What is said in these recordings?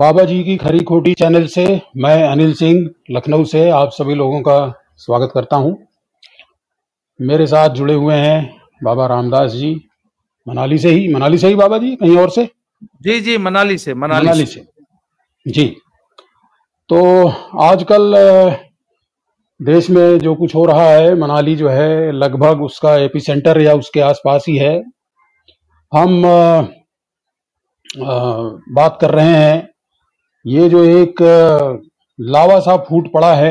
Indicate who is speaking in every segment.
Speaker 1: बाबा जी की खरी खोटी चैनल से मैं अनिल सिंह लखनऊ से आप सभी लोगों का स्वागत करता हूं। मेरे साथ जुड़े हुए हैं बाबा रामदास जी मनाली से ही मनाली से ही बाबा जी कहीं और से जी जी मनाली से मनाली, मनाली से।, से जी तो आजकल देश में जो कुछ हो रहा है मनाली जो है लगभग उसका एपिसेंटर या उसके आसपास ही है हम आ, आ, बात कर रहे हैं ये जो एक लावा सा फूट पड़ा है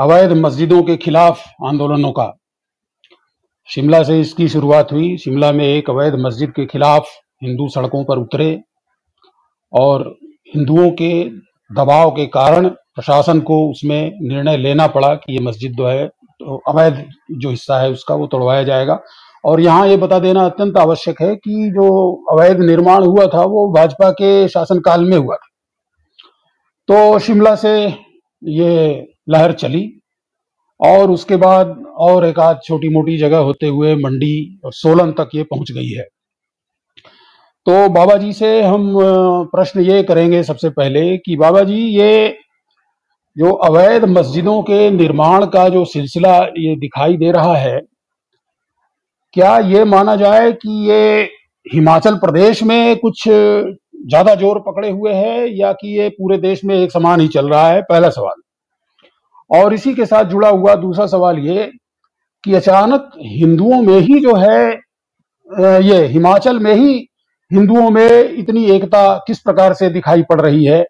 Speaker 1: अवैध मस्जिदों के खिलाफ आंदोलनों का शिमला से इसकी शुरुआत हुई शिमला में एक अवैध मस्जिद के खिलाफ हिंदू सड़कों पर उतरे और हिंदुओं के दबाव के कारण प्रशासन को उसमें निर्णय लेना पड़ा कि ये मस्जिद जो है तो अवैध जो हिस्सा है उसका वो तोड़वाया जाएगा और यहाँ ये बता देना अत्यंत आवश्यक है कि जो अवैध निर्माण हुआ था वो भाजपा के शासनकाल में हुआ था तो शिमला से ये लहर चली और उसके बाद और एक आध छोटी मोटी जगह होते हुए मंडी और सोलन तक ये पहुंच गई है तो बाबा जी से हम प्रश्न ये करेंगे सबसे पहले कि बाबा जी ये जो अवैध मस्जिदों के निर्माण का जो सिलसिला ये दिखाई दे रहा है क्या ये माना जाए कि ये हिमाचल प्रदेश में कुछ ज्यादा जोर पकड़े हुए है या कि ये पूरे देश में एक समान ही चल रहा है पहला सवाल और इसी के साथ जुड़ा हुआ दूसरा सवाल ये कि अचानक हिंदुओं में ही जो है ये हिमाचल में ही हिंदुओं में इतनी एकता किस प्रकार से दिखाई पड़ रही है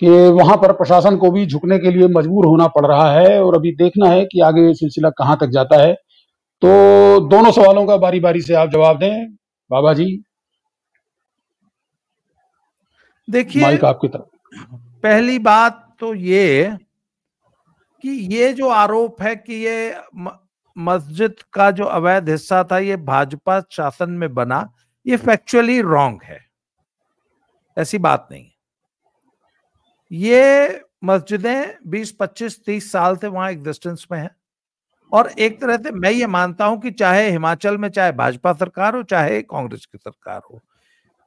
Speaker 1: कि वहां पर प्रशासन को भी झुकने के लिए मजबूर होना पड़ रहा है और अभी देखना है कि आगे ये सिलसिला कहाँ तक जाता है तो दोनों सवालों का बारी बारी से आप जवाब दें बाबा जी देखिए आपकी तरफ पहली बात
Speaker 2: तो ये कि ये जो आरोप है कि ये मस्जिद का जो अवैध हिस्सा था ये भाजपा शासन में बना ये फैक्चुअली रॉन्ग है ऐसी बात नहीं ये मस्जिदें 20, 25, 30 साल से वहां एग्जिस्टेंस में है और एक तरह से मैं ये मानता हूं कि चाहे हिमाचल में चाहे भाजपा सरकार हो चाहे कांग्रेस की सरकार हो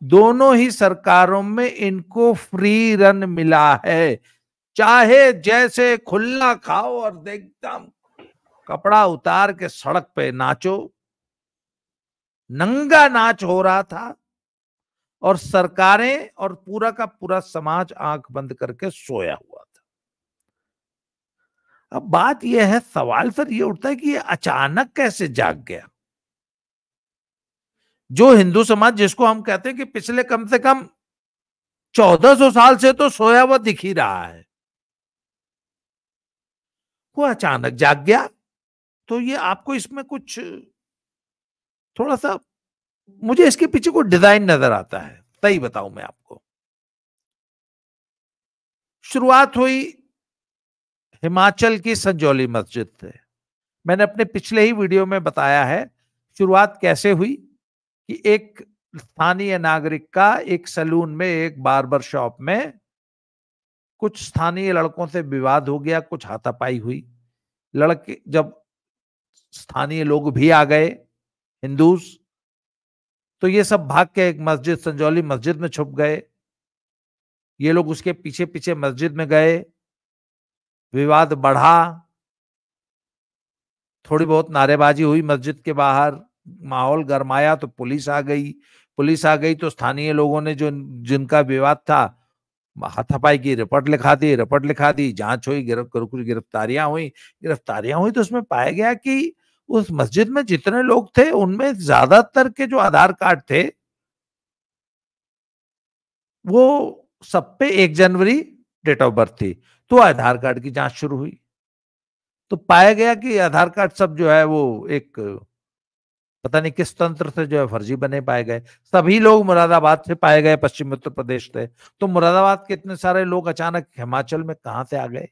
Speaker 2: दोनों ही सरकारों में इनको फ्री रन मिला है चाहे जैसे खुला खाओ और एकदम कपड़ा उतार के सड़क पे नाचो नंगा नाच हो रहा था और सरकारें और पूरा का पूरा समाज आंख बंद करके सोया हुआ था अब बात यह है सवाल सर ये उठता है कि ये अचानक कैसे जाग गया जो हिंदू समाज जिसको हम कहते हैं कि पिछले कम से कम 1400 साल से तो सोया हुआ दिख ही रहा है वो अचानक जाग गया तो ये आपको इसमें कुछ थोड़ा सा मुझे इसके पीछे कोई डिजाइन नजर आता है तई बताऊं मैं आपको शुरुआत हुई हिमाचल की संजौली मस्जिद से मैंने अपने पिछले ही वीडियो में बताया है शुरुआत कैसे हुई कि एक स्थानीय नागरिक का एक सलून में एक बार्बर शॉप में कुछ स्थानीय लड़कों से विवाद हो गया कुछ हाथापाई हुई लड़के जब स्थानीय लोग भी आ गए हिंदूज तो ये सब भाग के एक मस्जिद संजौली मस्जिद में छुप गए ये लोग उसके पीछे पीछे मस्जिद में गए विवाद बढ़ा थोड़ी बहुत नारेबाजी हुई मस्जिद के बाहर माहौल गरमाया तो पुलिस आ गई पुलिस आ गई तो स्थानीय लोगों ने जो जिनका विवाद था हाथापाई की रिपोर्ट लिखा दी रिपोर्ट लिखा दी जांच हुई गिरफ्तारियां हुई गिरफ्तारियां हुई तो उसमें पाया गया कि उस मस्जिद में जितने लोग थे उनमें ज्यादातर के जो आधार कार्ड थे वो सब पे एक जनवरी डेट ऑफ बर्थ थी तो आधार कार्ड की जांच शुरू हुई तो पाया गया कि आधार कार्ड सब जो है वो एक पता नहीं किस तंत्र से जो है फर्जी बने पाए गए सभी लोग मुरादाबाद से पाए गए पश्चिम उत्तर प्रदेश से तो मुरादाबाद के इतने सारे लोग अचानक हिमाचल में कहा से आ गए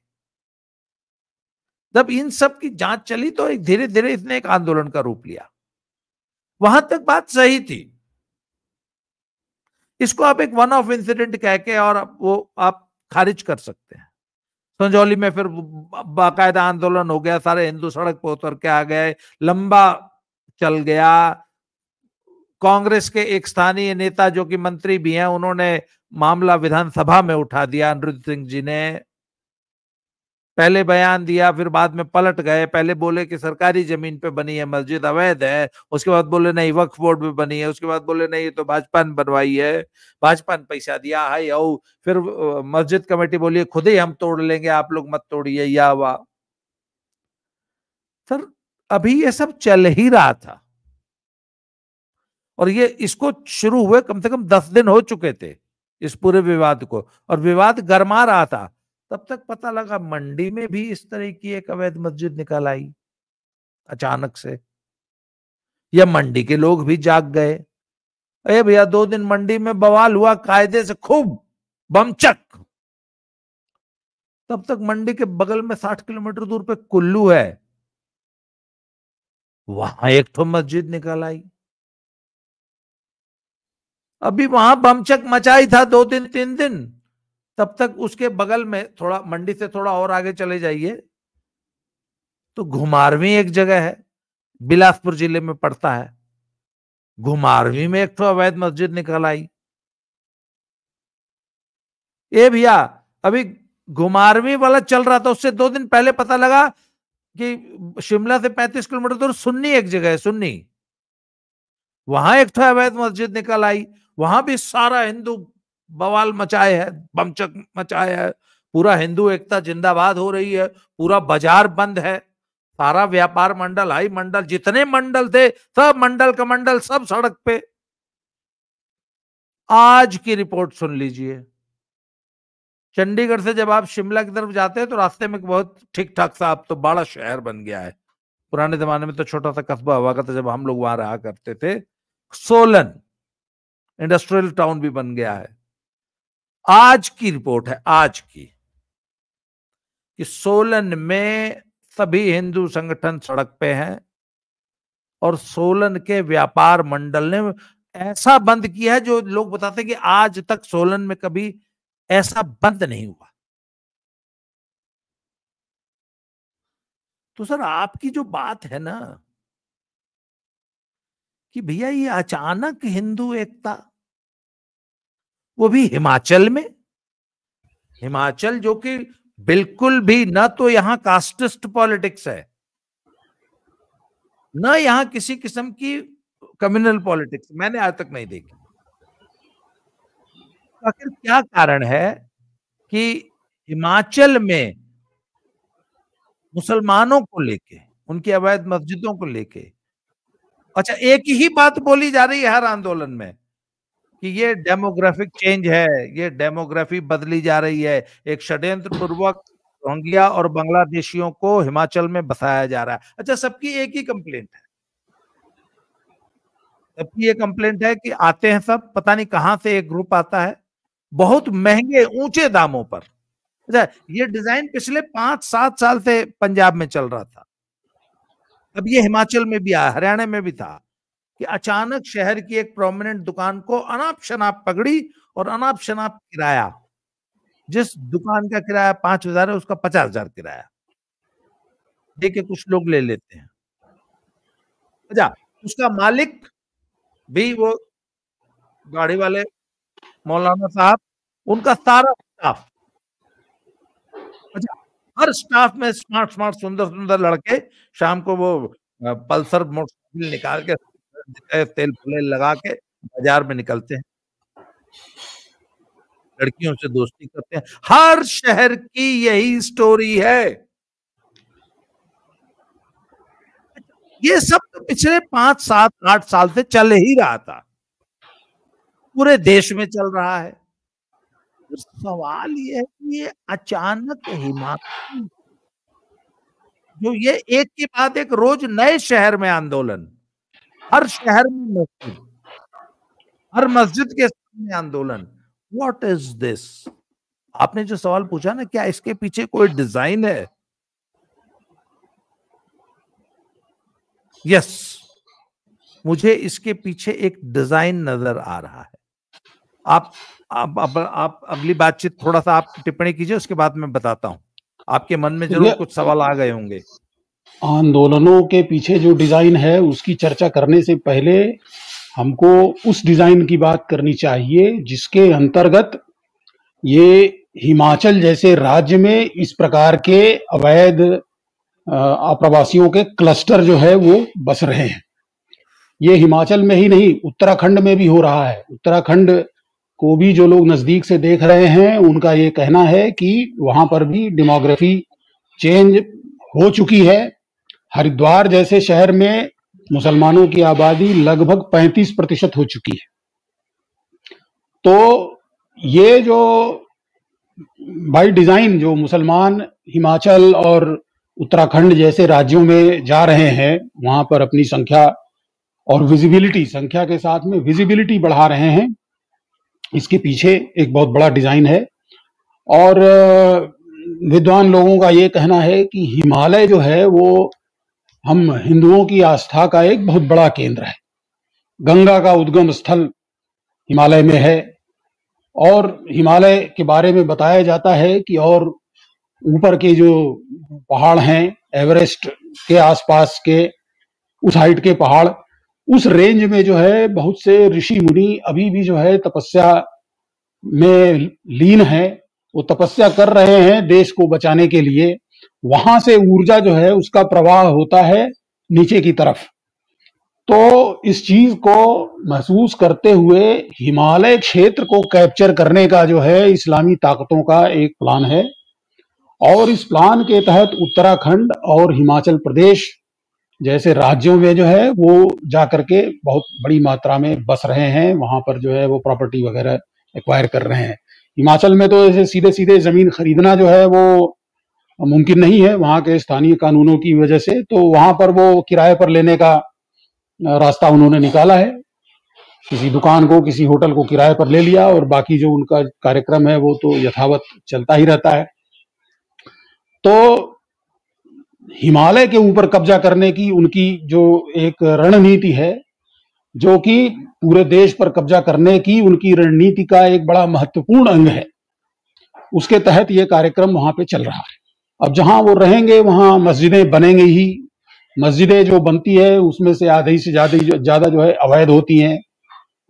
Speaker 2: जब इन सब की जांच चली तो एक धीरे धीरे इसने एक आंदोलन का रूप लिया वहां तक बात सही थी इसको आप एक वन ऑफ इंसिडेंट कह के और वो आप खारिज कर सकते हैं संजौली में फिर बाकायदा आंदोलन हो गया सारे हिंदू सड़क पर उतर के आ गए लंबा चल गया कांग्रेस के एक स्थानीय नेता जो कि मंत्री भी हैं उन्होंने मामला विधानसभा में उठा दिया अनिरुद्ध सिंह जी ने पहले बयान दिया फिर बाद में पलट गए पहले बोले कि सरकारी जमीन पे बनी है मस्जिद अवैध है उसके बाद बोले नहीं वक्फ बोर्ड पे बनी है उसके बाद बोले नहीं ये तो भाजपा ने बनवाई है भाजपा ने पैसा दिया हाई औ फिर मस्जिद कमेटी बोली खुद ही हम तोड़ लेंगे आप लोग मत तोड़िए या वाह सर अभी ये सब चल ही रहा था और ये इसको शुरू हुए कम से कम दस दिन हो चुके थे इस पूरे विवाद को और विवाद गरमा रहा था तब तक पता लगा मंडी में भी इस तरह की एक अवैध मस्जिद निकल आई अचानक से या मंडी के लोग भी जाग गए अरे भैया दो दिन मंडी में बवाल हुआ कायदे से खूब बमचक तब तक मंडी के बगल में साठ किलोमीटर दूर पे कुल्लू है वहां एक तो मस्जिद निकल आई अभी वहां बमचक मचाई था दो दिन तीन दिन तब तक उसके बगल में थोड़ा मंडी से थोड़ा और आगे चले जाइए तो घुमारवी एक जगह है बिलासपुर जिले में पड़ता है घुमारवी में एक तो अवैध मस्जिद निकल आई ए भैया अभी घुमारवी वाला चल रहा था उससे दो दिन पहले पता लगा कि शिमला से 35 किलोमीटर दूर सुन्नी एक जगह है सुन्नी वहां एक तो अवैध मस्जिद निकल आई वहां भी सारा हिंदू बवाल मचाए है बमचक मचाए है पूरा हिंदू एकता जिंदाबाद हो रही है पूरा बाजार बंद है सारा व्यापार मंडल हाई मंडल जितने मंडल थे सब मंडल का मंडल सब सड़क पे आज की रिपोर्ट सुन लीजिए चंडीगढ़ से जब आप शिमला की तरफ जाते हैं तो रास्ते में बहुत ठीक ठाक सा आप तो बड़ा शहर बन गया है पुराने जमाने में तो छोटा सा कस्बा हुआ करता जब हम लोग वहां रहा करते थे सोलन इंडस्ट्रियल टाउन भी बन गया है आज की रिपोर्ट है आज की कि सोलन में सभी हिंदू संगठन सड़क पे हैं और सोलन के व्यापार मंडल ने ऐसा बंद किया है जो लोग बताते हैं कि आज तक सोलन में कभी ऐसा बंद नहीं हुआ तो सर आपकी जो बात है ना कि भैया ये अचानक हिंदू एकता वो भी हिमाचल में हिमाचल जो कि बिल्कुल भी ना तो यहां कास्टिस्ट पॉलिटिक्स है ना यहां किसी किस्म की कम्युनल पॉलिटिक्स मैंने आज तक नहीं देखी तो आखिर क्या कारण है कि हिमाचल में मुसलमानों को लेके उनकी अवैध मस्जिदों को लेके अच्छा एक ही बात बोली जा रही है हर आंदोलन में कि ये डेमोग्राफिक चेंज है ये डेमोग्राफी बदली जा रही है एक षड्यंत्र पूर्वक रोहिंग्या और बांग्लादेशियों को हिमाचल में बसाया जा रहा है अच्छा सबकी एक ही कंप्लेंट है सबकी ये कंप्लेंट है कि आते हैं सब पता नहीं कहां से एक ग्रुप आता है बहुत महंगे ऊंचे दामों पर अच्छा, ये डिजाइन पिछले पांच सात साल से पंजाब में चल रहा था अब ये हिमाचल में भी आया हरियाणा में भी था कि अचानक शहर की एक प्रोमिनेंट दुकान को अनाप शनाप पगड़ी और अनाप शनाप किराया जिस दुकान का किराया पांच हजार है उसका पचास हजार किराया देखे कुछ लोग ले लेते हैं अच्छा उसका मालिक भी वो गाड़ी वाले मौलाना साहब उनका सारा स्टाफ अच्छा हर स्टाफ में स्मार्ट स्मार्ट सुंदर सुंदर लड़के शाम को वो पल्सर मोटरसाइकिल निकाल के तेल फुले लगा के बाजार में निकलते हैं लड़कियों से दोस्ती करते हैं हर शहर की यही स्टोरी है ये सब तो पिछले पांच सात आठ साल से चल ही रहा था पूरे देश में चल रहा है सवाल ये है कि ये अचानक हिमाचल जो ये एक के बाद एक रोज नए शहर में आंदोलन हर शहर में मस्जिद हर मस्जिद के सामने आंदोलन व्हाट इज दिस आपने जो सवाल पूछा ना क्या इसके पीछे कोई डिजाइन है यस मुझे इसके पीछे एक डिजाइन नजर आ रहा है आप आप अब आप अगली बातचीत थोड़ा सा आप टिप्पणी कीजिए उसके बाद मैं बताता हूँ आपके मन में जरूर कुछ सवाल आ गए होंगे
Speaker 1: आंदोलनों के पीछे जो डिजाइन है उसकी चर्चा करने से पहले हमको उस डिजाइन की बात करनी चाहिए जिसके अंतर्गत ये हिमाचल जैसे राज्य में इस प्रकार के अवैध आप्रवासियों के क्लस्टर जो है वो बस रहे हैं ये हिमाचल में ही नहीं उत्तराखंड में भी हो रहा है उत्तराखंड को भी जो लोग नजदीक से देख रहे हैं उनका ये कहना है कि वहां पर भी डेमोग्राफी चेंज हो चुकी है हरिद्वार जैसे शहर में मुसलमानों की आबादी लगभग 35 प्रतिशत हो चुकी है तो ये जो बाई डिजाइन जो मुसलमान हिमाचल और उत्तराखंड जैसे राज्यों में जा रहे हैं वहां पर अपनी संख्या और विजिबिलिटी संख्या के साथ में विजिबिलिटी बढ़ा रहे हैं इसके पीछे एक बहुत बड़ा डिजाइन है और विद्वान लोगों का ये कहना है कि हिमालय जो है वो हम हिंदुओं की आस्था का एक बहुत बड़ा केंद्र है गंगा का उद्गम स्थल हिमालय में है और हिमालय के बारे में बताया जाता है कि और ऊपर के जो पहाड़ हैं एवरेस्ट के आसपास के उस हाइट के पहाड़ उस रेंज में जो है बहुत से ऋषि मुनि अभी भी जो है तपस्या में लीन है वो तपस्या कर रहे हैं देश को बचाने के लिए वहां से ऊर्जा जो है उसका प्रवाह होता है नीचे की तरफ तो इस चीज को महसूस करते हुए हिमालय क्षेत्र को कैप्चर करने का जो है इस्लामी ताकतों का एक प्लान है और इस प्लान के तहत उत्तराखंड और हिमाचल प्रदेश जैसे राज्यों में जो है वो जा करके बहुत बड़ी मात्रा में बस रहे हैं वहां पर जो है वो प्रॉपर्टी वगैरह एक्वायर कर रहे हैं हिमाचल में तो ऐसे सीधे सीधे जमीन खरीदना जो है वो मुमकिन नहीं है वहां के स्थानीय कानूनों की वजह से तो वहां पर वो किराए पर लेने का रास्ता उन्होंने निकाला है किसी दुकान को किसी होटल को किराए पर ले लिया और बाकी जो उनका कार्यक्रम है वो तो यथावत चलता ही रहता है तो हिमालय के ऊपर कब्जा करने की उनकी जो एक रणनीति है जो कि पूरे देश पर कब्जा करने की उनकी रणनीति का एक बड़ा महत्वपूर्ण अंग है उसके तहत ये कार्यक्रम वहां पे चल रहा है अब जहां वो रहेंगे वहां मस्जिदें बनेंगे ही मस्जिदें जो बनती है उसमें से आधे से ज्यादा ज्यादा जो है अवैध होती हैं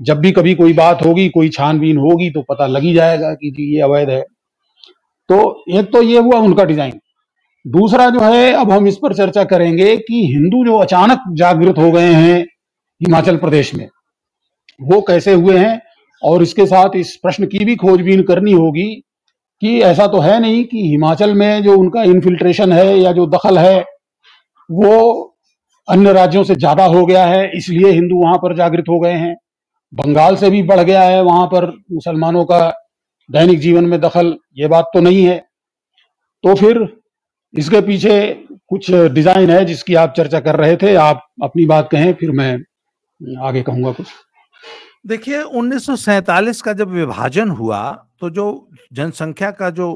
Speaker 1: जब भी कभी कोई बात होगी कोई छानबीन होगी तो पता लगी जाएगा कि जी ये अवैध है तो एक तो ये हुआ उनका डिजाइन दूसरा जो है अब हम इस पर चर्चा करेंगे कि हिंदू जो अचानक जागृत हो गए हैं हिमाचल प्रदेश में वो कैसे हुए हैं और इसके साथ इस प्रश्न की भी खोजबीन करनी होगी कि ऐसा तो है नहीं कि हिमाचल में जो उनका इन्फिल्ट्रेशन है या जो दखल है वो अन्य राज्यों से ज्यादा हो गया है इसलिए हिंदू वहां पर जागृत हो गए हैं बंगाल से भी बढ़ गया है वहां पर मुसलमानों का दैनिक जीवन में दखल ये बात तो नहीं है तो फिर इसके पीछे कुछ डिजाइन है जिसकी आप चर्चा कर रहे थे आप अपनी बात कहें फिर मैं आगे कहूंगा कुछ देखिए 1947
Speaker 2: का जब विभाजन हुआ तो जो जनसंख्या का जो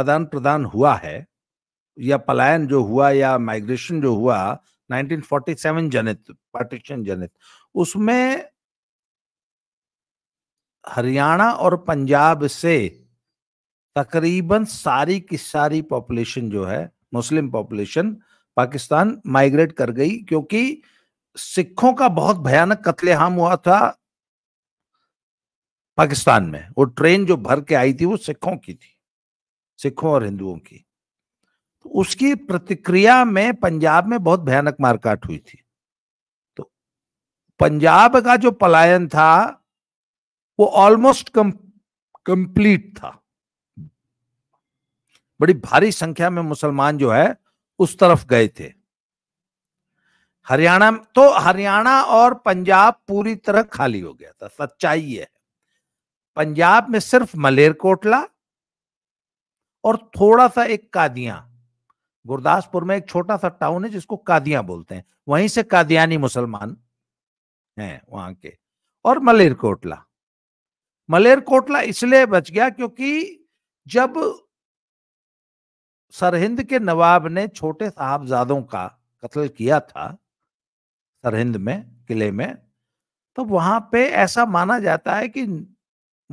Speaker 2: आदान प्रदान हुआ है या पलायन जो हुआ या माइग्रेशन जो हुआ 1947 जनित पार्टीशन जनित उसमें हरियाणा और पंजाब से तकरीबन सारी की सारी पॉपुलेशन जो है मुस्लिम पॉपुलेशन पाकिस्तान माइग्रेट कर गई क्योंकि सिखों का बहुत भयानक कत्लेआम हुआ था पाकिस्तान में वो ट्रेन जो भर के आई थी वो सिखों की थी सिखों और हिंदुओं की तो उसकी प्रतिक्रिया में पंजाब में बहुत भयानक मारकाट हुई थी तो पंजाब का जो पलायन था वो ऑलमोस्ट कम कंप्लीट था बड़ी भारी संख्या में मुसलमान जो है उस तरफ गए थे हरियाणा तो हरियाणा और पंजाब पूरी तरह खाली हो गया था सच्चाई है पंजाब में सिर्फ मलेरकोटला और थोड़ा सा एक कादिया गुरदासपुर में एक छोटा सा टाउन है जिसको कादिया बोलते हैं वहीं से कादियानी मुसलमान हैं वहां के और मलेरकोटला मलेरकोटला इसलिए बच गया क्योंकि जब सरहिंद के नवाब ने छोटे साहबजादों का कत्ल किया था सरहिंद में किले में तो वहां पे ऐसा माना जाता है कि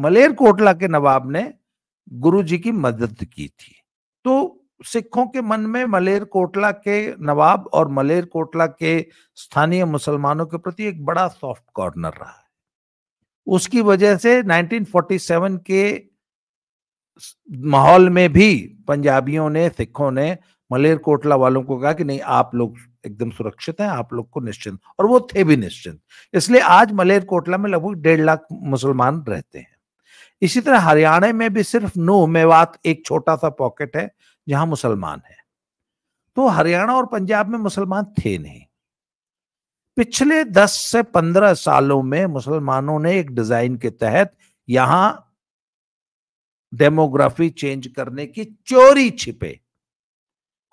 Speaker 2: मलेर कोटला के नवाब ने गुरु जी की मदद की थी तो सिखों के मन में मलेर कोटला के नवाब और मलेर कोटला के स्थानीय मुसलमानों के प्रति एक बड़ा सॉफ्ट कॉर्नर रहा है उसकी वजह से 1947 के माहौल में भी पंजाबियों ने सिखों ने मलेरकोटला वालों को कहा कि नहीं आप लोग एकदम सुरक्षित हैं आप लोग को निश्चिंत और वो थे भी निश्चिंत इसलिए आज मलेरकोटला में लगभग डेढ़ लाख मुसलमान रहते हैं इसी तरह हरियाणा में भी सिर्फ नो मेवात एक छोटा सा पॉकेट है जहां मुसलमान है तो हरियाणा और पंजाब में मुसलमान थे नहीं पिछले 10 से 15 सालों में मुसलमानों ने एक डिजाइन के तहत यहां डेमोग्राफी चेंज करने की चोरी छिपे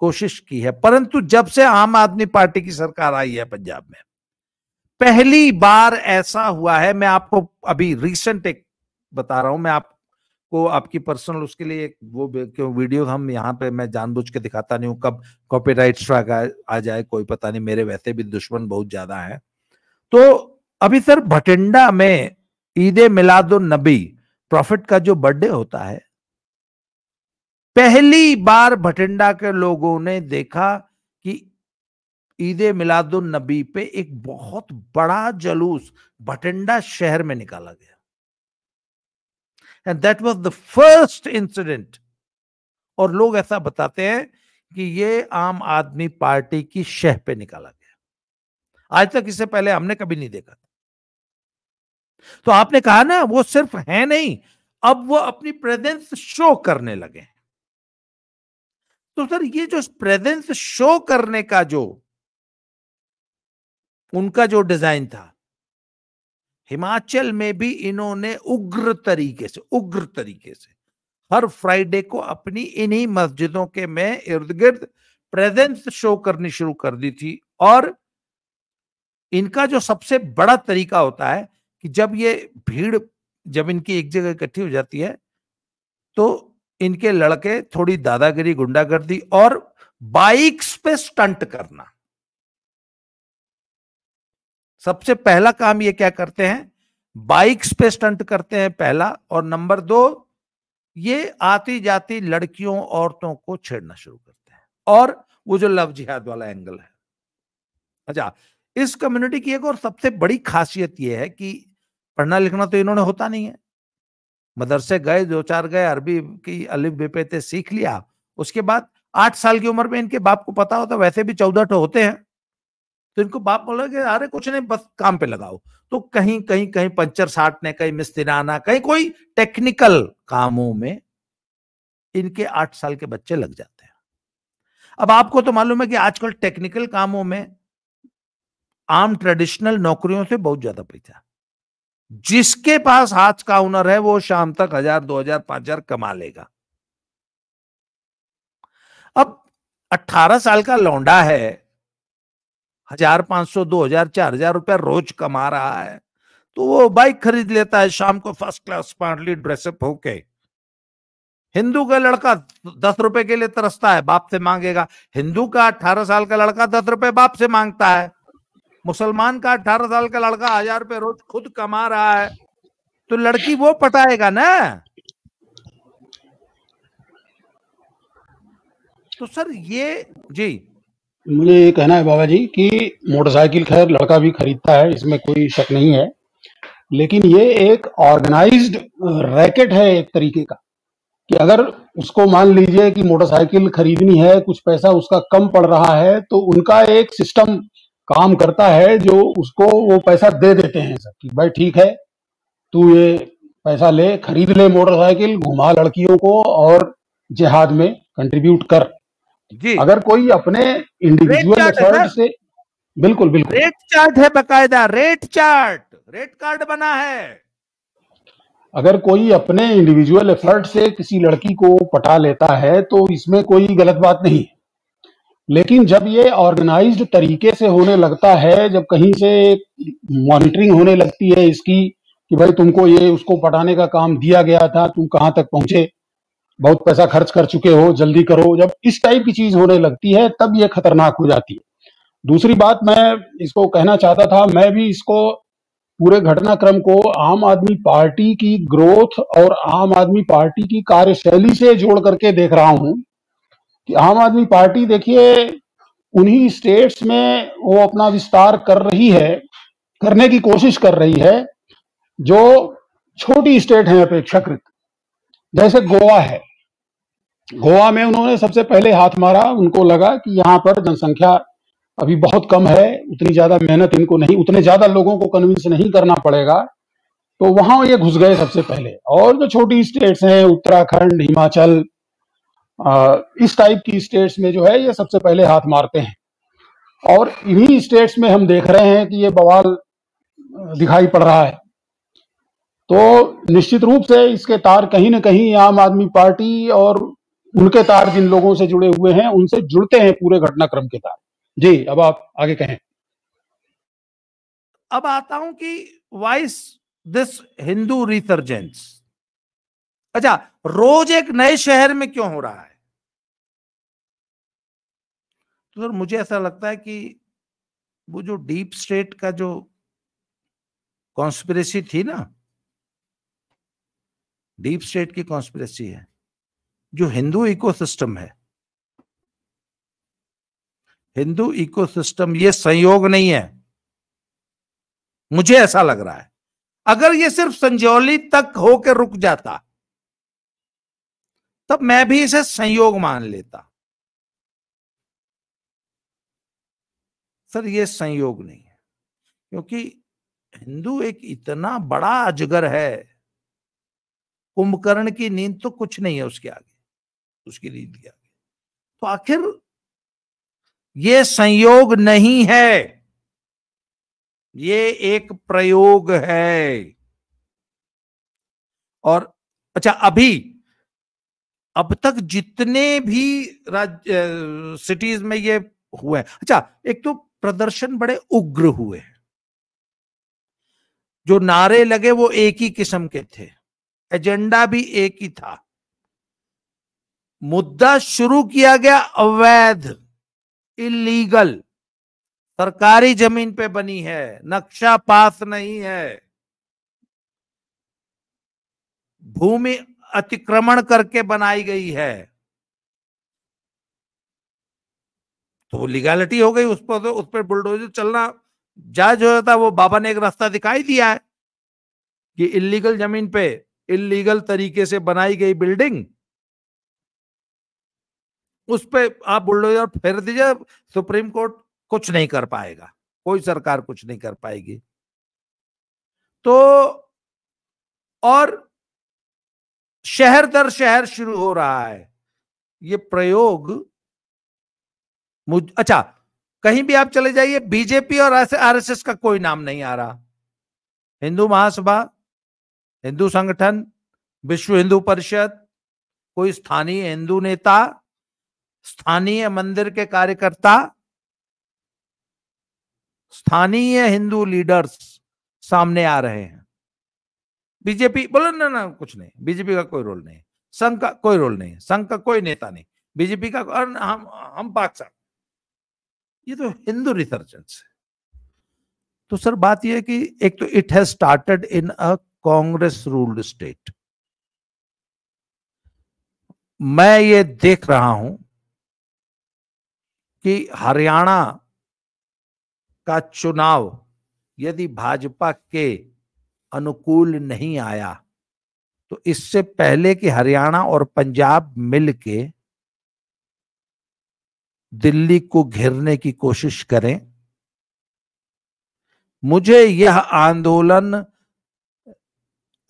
Speaker 2: कोशिश की है परंतु जब से आम आदमी पार्टी की सरकार आई है पंजाब में पहली बार ऐसा हुआ है मैं आपको अभी रिसेंट एक बता रहा हूं मैं आपको आपकी पर्सनल उसके लिए एक वो क्यों वीडियो हम यहाँ पे मैं जानबूझ के दिखाता नहीं हूं कब कॉपीराइट स्ट्राइक आ जाए कोई पता नहीं मेरे वैसे भी दुश्मन बहुत ज्यादा है तो अभी सर भटिंडा में ईद मिलादुल नबी प्रॉफिट का जो बर्थडे होता है पहली बार भटिंडा के लोगों ने देखा कि ईद मिलादुल नबी पे एक बहुत बड़ा जलूस भटिंडा शहर में निकाला गया and that was the first incident और लोग ऐसा बताते हैं कि ये आम आदमी पार्टी की शह पे निकाला गया आज तक इससे पहले हमने कभी नहीं देखा तो आपने कहा ना वो सिर्फ है नहीं अब वो अपनी प्रेजेंस शो करने लगे हैं तो सर ये जो प्रेजेंस शो करने का जो उनका जो डिजाइन था हिमाचल में भी इन्होंने उग्र तरीके से उग्र तरीके से हर फ्राइडे को अपनी इन्हीं मस्जिदों के में इर्द गिर्द प्रेजेंस शो करनी शुरू कर दी थी और इनका जो सबसे बड़ा तरीका होता है कि जब ये भीड़ जब इनकी एक जगह इकट्ठी हो जाती है तो इनके लड़के थोड़ी दादागिरी गुंडागर्दी और बाइक्स पे स्टंट करना सबसे पहला काम ये क्या करते हैं बाइक्स पे स्टंट करते हैं पहला और नंबर दो ये आती जाती लड़कियों औरतों को छेड़ना शुरू करते हैं और वो जो लव जिहाद वाला एंगल है अच्छा इस कम्युनिटी की एक और सबसे बड़ी खासियत यह है कि पढ़ना लिखना तो इन्होंने होता नहीं है मदरसे गए दो चार गए अरबी की अलिफ बेपेते सीख लिया उसके बाद आठ साल की उम्र में इनके बाप को पता होता वैसे भी चौदह ठो होते हैं तो इनको बाप बोला कि अरे कुछ नहीं बस काम पे लगाओ तो कहीं कहीं कहीं पंचर साटने कहीं मिस्तिराना आना कहीं कोई टेक्निकल कामों में इनके आठ साल के बच्चे लग जाते हैं अब आपको तो मालूम है कि आजकल टेक्निकल कामों में आम ट्रेडिशनल नौकरियों से बहुत ज्यादा पैसा जिसके पास हाथ का हुनर है वो शाम तक हजार दो हजार पांच हजार कमा लेगा अब अट्ठारह साल का लौंडा है हजार पांच सौ दो हजार चार हजार रुपया रोज कमा रहा है तो वो बाइक खरीद लेता है शाम को फर्स्ट क्लास पार्टली ड्रेसअप होके हिंदू का लड़का दस रुपए के लिए तरसता है बाप से मांगेगा हिंदू का अठारह साल का लड़का दस रुपए बाप से मांगता है मुसलमान का अठारह साल का लड़का हजार रुपये रोज खुद कमा रहा है तो लड़की
Speaker 1: वो पटाएगा ना
Speaker 2: तो सर ये
Speaker 1: जी मुझे ये कहना है बाबा जी कि मोटरसाइकिल खैर लड़का भी खरीदता है इसमें कोई शक नहीं है लेकिन ये एक ऑर्गेनाइज्ड रैकेट है एक तरीके का कि अगर उसको मान लीजिए कि मोटरसाइकिल खरीदनी है कुछ पैसा उसका कम पड़ रहा है तो उनका एक सिस्टम काम करता है जो उसको वो पैसा दे देते हैं सर कि भाई ठीक है तू ये पैसा ले खरीद ले मोटरसाइकिल घुमा लड़कियों को और जिहाद में कंट्रीब्यूट कर जी अगर कोई अपने इंडिविजुअल एफर्ट से बिल्कुल बिल्कुल रेट
Speaker 2: चार्ट है बकायदा रेट चार्ट रेट कार्ड बना है
Speaker 1: अगर कोई अपने इंडिविजुअल एफर्ट से किसी लड़की को पटा लेता है तो इसमें कोई गलत बात नहीं है लेकिन जब ये ऑर्गेनाइज्ड तरीके से होने लगता है जब कहीं से मॉनिटरिंग होने लगती है इसकी कि भाई तुमको ये उसको पटाने का काम दिया गया था तुम कहाँ तक पहुंचे बहुत पैसा खर्च कर चुके हो जल्दी करो जब इस टाइप की चीज होने लगती है तब ये खतरनाक हो जाती है दूसरी बात मैं इसको कहना चाहता था मैं भी इसको पूरे घटनाक्रम को आम आदमी पार्टी की ग्रोथ और आम आदमी पार्टी की कार्यशैली से जोड़ करके देख रहा हूं कि आम आदमी पार्टी देखिए उन्हीं स्टेट्स में वो अपना विस्तार कर रही है करने की कोशिश कर रही है जो छोटी स्टेट है अपेक्षाकृत जैसे गोवा है गोवा में उन्होंने सबसे पहले हाथ मारा उनको लगा कि यहाँ पर जनसंख्या अभी बहुत कम है उतनी ज्यादा मेहनत इनको नहीं उतने ज्यादा लोगों को कन्विंस नहीं करना पड़ेगा तो वहां ये घुस गए सबसे पहले और जो छोटी स्टेट्स हैं उत्तराखंड हिमाचल इस टाइप की स्टेट्स में जो है ये सबसे पहले हाथ मारते हैं और इन्हीं स्टेट्स में हम देख रहे हैं कि ये बवाल दिखाई पड़ रहा है तो निश्चित रूप से इसके तार कहीं ना कहीं आम आदमी पार्टी और उनके तार जिन लोगों से जुड़े हुए हैं उनसे जुड़ते हैं पूरे घटनाक्रम के तार जी अब आप आगे कहें अब आता हूं कि वाइस दिस हिंदू रिसर्जेंस
Speaker 2: अच्छा रोज एक नए शहर में क्यों हो रहा है तो सर मुझे ऐसा लगता है कि वो जो डीप स्टेट का जो कॉन्स्पिरेसी थी ना डीप स्टेट की कॉन्स्पिरेसी है जो हिंदू इकोसिस्टम है हिंदू इकोसिस्टम ये संयोग नहीं है मुझे ऐसा लग रहा है अगर ये सिर्फ संजौली तक होकर रुक जाता तब मैं भी इसे संयोग मान लेता सर ये संयोग नहीं है क्योंकि हिंदू एक इतना बड़ा अजगर है कुंभकर्ण की नींद तो कुछ नहीं है उसके आगे उसकी नींद के आगे तो आखिर ये संयोग नहीं है ये एक प्रयोग है और अच्छा अभी अब तक जितने भी राज्य सिटीज में ये हुए अच्छा एक तो प्रदर्शन बड़े उग्र हुए जो नारे लगे वो एक ही किस्म के थे एजेंडा भी एक ही था मुद्दा शुरू किया गया अवैध इलीगल सरकारी जमीन पे बनी है नक्शा पास नहीं है भूमि अतिक्रमण करके बनाई गई है तो वो लीगैलिटी हो गई उस पर तो उस पर बुलडोजर चलना जायज हो जाता वो बाबा ने एक रास्ता दिखाई दिया है कि इलीगल जमीन पे इलीगल तरीके से बनाई गई बिल्डिंग उस पर आप बुलडोजर फेर दीजिए सुप्रीम कोर्ट कुछ नहीं कर पाएगा कोई सरकार कुछ नहीं कर पाएगी तो और शहर दर शहर शुरू हो रहा है ये प्रयोग अच्छा कहीं भी आप चले जाइए बीजेपी और आरएसएस का कोई नाम नहीं आ रहा हिंदू महासभा हिंदू संगठन विश्व हिंदू परिषद कोई स्थानीय हिंदू नेता स्थानीय मंदिर के कार्यकर्ता स्थानीय हिंदू लीडर्स सामने आ रहे हैं बीजेपी बोलो ना ना कुछ नहीं बीजेपी का कोई रोल नहीं संघ का कोई रोल नहीं संघ का कोई नेता नहीं बीजेपी का और हम हम पाकिस्तान ये तो हिंदू रिसर्जेंस है तो सर बात यह है कि एक तो it has started in a Congress ruled state मैं ये देख रहा हूं कि हरियाणा का चुनाव यदि भाजपा के अनुकूल नहीं आया तो इससे पहले कि हरियाणा और पंजाब मिलके दिल्ली को घेरने की कोशिश करें मुझे यह आंदोलन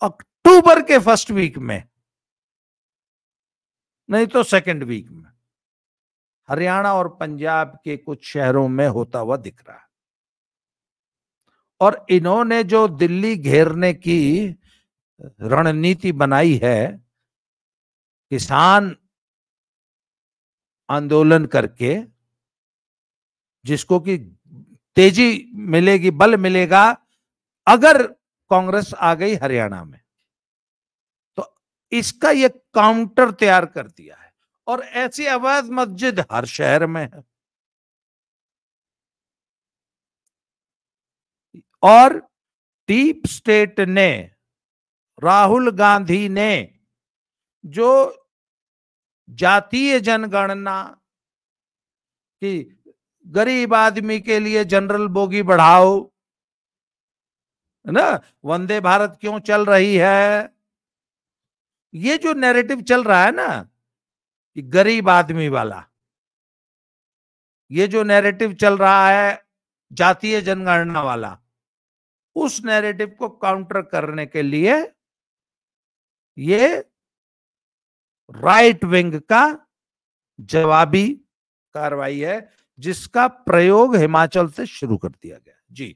Speaker 2: अक्टूबर के फर्स्ट वीक में नहीं तो सेकंड वीक में हरियाणा और पंजाब के कुछ शहरों में होता हुआ दिख रहा है और इन्होंने जो दिल्ली घेरने की रणनीति बनाई है किसान आंदोलन करके जिसको कि तेजी मिलेगी बल मिलेगा अगर कांग्रेस आ गई हरियाणा में तो इसका ये काउंटर तैयार कर दिया है और ऐसी अवैध मस्जिद हर शहर में है और डीप स्टेट ने राहुल गांधी ने जो जातीय जनगणना कि गरीब आदमी के लिए जनरल बोगी बढ़ाओ है ना वंदे भारत क्यों चल रही है ये जो नैरेटिव चल रहा है ना कि गरीब आदमी वाला ये जो नैरेटिव चल रहा है जातीय जनगणना वाला उस नैरेटिव को काउंटर करने के लिए ये राइट विंग का जवाबी कार्रवाई है जिसका प्रयोग हिमाचल से शुरू कर दिया गया जी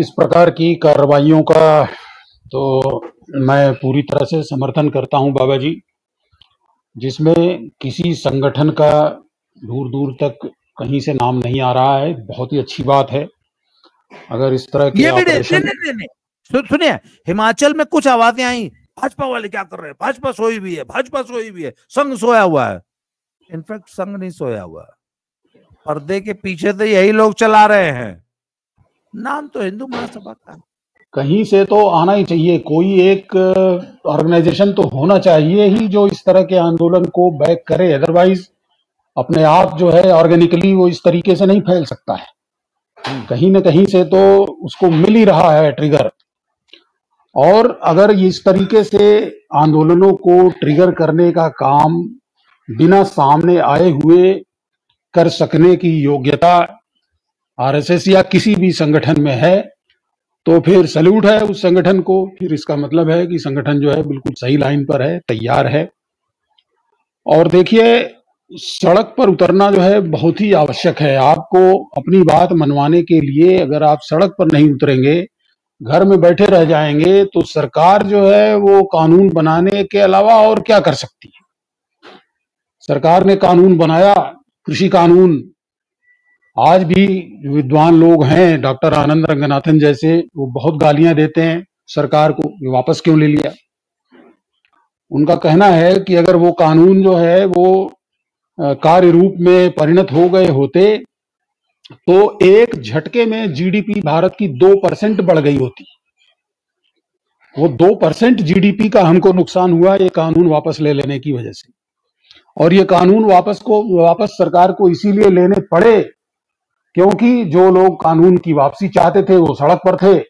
Speaker 1: इस प्रकार की कार्रवाइयों का तो मैं पूरी तरह से समर्थन करता हूं बाबा जी जिसमें किसी संगठन का दूर दूर तक कहीं से नाम नहीं आ रहा है बहुत ही अच्छी बात है अगर इस तरह की ये भी ने, ने, ने, ने, सुनिए हिमाचल में कुछ आवाजें आई भाजपा वाले क्या कर रहे हैं भाजपा
Speaker 2: सोई भी है भाजपा सोई भी है संघ सोया हुआ है इनफैक्ट संघ नहीं सोया हुआ है
Speaker 1: पर्दे के पीछे तो यही लोग चला रहे हैं
Speaker 2: नाम तो हिंदू महासभा का
Speaker 1: कहीं से तो आना ही चाहिए कोई एक ऑर्गेनाइजेशन तो होना चाहिए ही जो इस तरह के आंदोलन को बैक करे अदरवाइज अपने आप जो है ऑर्गेनिकली वो इस तरीके से नहीं फैल सकता है हम्म। कहीं ना कहीं से तो उसको मिल ही रहा है ट्रिगर और अगर इस तरीके से आंदोलनों को ट्रिगर करने का काम बिना सामने आए हुए कर सकने की योग्यता आरएसएस या किसी भी संगठन में है तो फिर सल्यूट है उस संगठन को फिर इसका मतलब है कि संगठन जो है बिल्कुल सही लाइन पर है तैयार है और देखिए सड़क पर उतरना जो है बहुत ही आवश्यक है आपको अपनी बात मनवाने के लिए अगर आप सड़क पर नहीं उतरेंगे घर में बैठे रह जाएंगे तो सरकार जो है वो कानून बनाने के अलावा और क्या कर सकती है सरकार ने कानून बनाया कृषि कानून आज भी विद्वान लोग हैं डॉक्टर आनंद रंगनाथन जैसे वो बहुत गालियां देते हैं सरकार को वापस क्यों ले लिया उनका कहना है कि अगर वो कानून जो है वो कार्य रूप में परिणत हो गए होते तो एक झटके में जीडीपी भारत की दो परसेंट बढ़ गई होती वो दो परसेंट जीडीपी का हमको नुकसान हुआ ये कानून वापस ले लेने की वजह से और ये कानून वापस को वापस सरकार को इसीलिए लेने पड़े क्योंकि जो लोग कानून की वापसी चाहते थे वो सड़क पर थे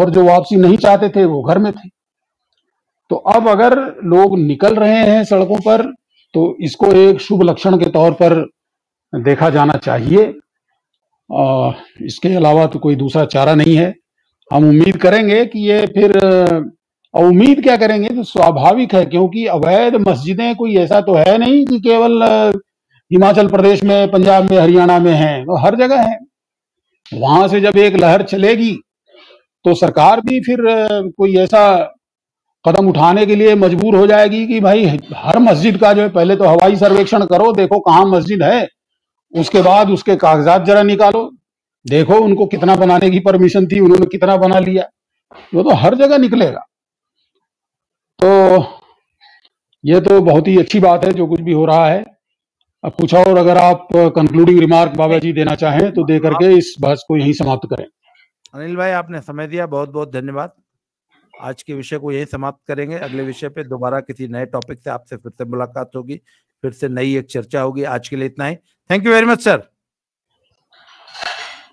Speaker 1: और जो वापसी नहीं चाहते थे वो घर में थे तो अब अगर लोग निकल रहे हैं सड़कों पर तो इसको एक शुभ लक्षण के तौर पर देखा जाना चाहिए आ, इसके अलावा तो कोई दूसरा चारा नहीं है हम उम्मीद करेंगे कि ये फिर उम्मीद क्या करेंगे तो स्वाभाविक है क्योंकि अवैध मस्जिदें कोई ऐसा तो है नहीं कि केवल हिमाचल प्रदेश में पंजाब में हरियाणा में है वो हर जगह है वहां से जब एक लहर चलेगी तो सरकार भी फिर कोई ऐसा कदम उठाने के लिए मजबूर हो जाएगी कि भाई हर मस्जिद का जो है पहले तो हवाई सर्वेक्षण करो देखो कहाँ मस्जिद है उसके बाद उसके कागजात जरा निकालो देखो उनको कितना बनाने की परमिशन थी उन्होंने कितना बना लिया वो तो हर जगह निकलेगा तो ये तो बहुत ही अच्छी बात है जो कुछ भी हो रहा है अब कुछ और अगर आप कंक्लूडिंग रिमार्क बाबा जी देना चाहें तो दे करके इस बहस को यहीं समाप्त करें
Speaker 2: अनिल भाई आपने समय दिया बहुत बहुत धन्यवाद आज के विषय को यही समाप्त करेंगे अगले विषय पे दोबारा किसी नए टॉपिक से आपसे फिर से मुलाकात होगी फिर से नई एक चर्चा होगी आज के लिए इतना ही thank you very much sir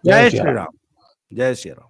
Speaker 1: जय श्री राम
Speaker 2: जय श्री राम